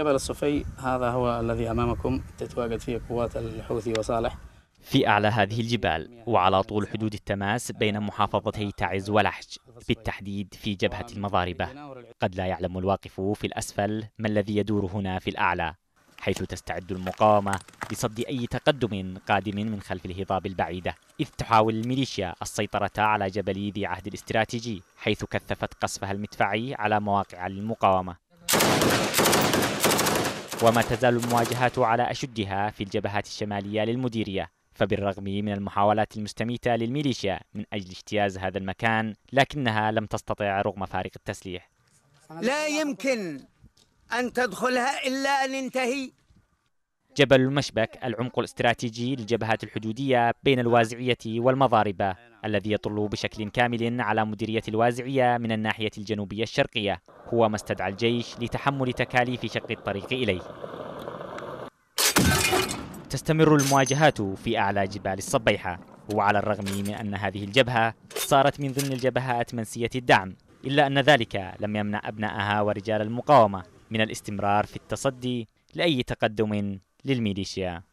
جبل الصفي هذا هو الذي أمامكم تتواجد فيه قوات الحوثي وصالح في أعلى هذه الجبال وعلى طول حدود التماس بين محافظتي تعز ولحج بالتحديد في جبهة المضاربة قد لا يعلم الواقف في الأسفل ما الذي يدور هنا في الأعلى حيث تستعد المقاومة لصد أي تقدم قادم من خلف الهضاب البعيدة إذ تحاول الميليشيا السيطرة على جبل ذي عهد الاستراتيجي حيث كثفت قصفها المدفعي على مواقع المقاومة وما تزال المواجهات على أشدها في الجبهات الشمالية للمديرية فبالرغم من المحاولات المستميتة للميليشيا من أجل اجتياز هذا المكان لكنها لم تستطع رغم فارق التسليح لا يمكن أن تدخلها إلا أن ننتهي جبل المشبك العمق الاستراتيجي للجبهات الحدودية بين الوازعية والمضاربة الذي يطل بشكل كامل على مديرية الوازعية من الناحية الجنوبية الشرقية هو ما استدعى الجيش لتحمل تكاليف شق الطريق إليه تستمر المواجهات في أعلى جبال الصبيحة وعلى الرغم من أن هذه الجبهة صارت من ضمن الجبهات منسية الدعم إلا أن ذلك لم يمنع أبنائها ورجال المقاومة من الاستمرار في التصدي لأي تقدم للميليشيا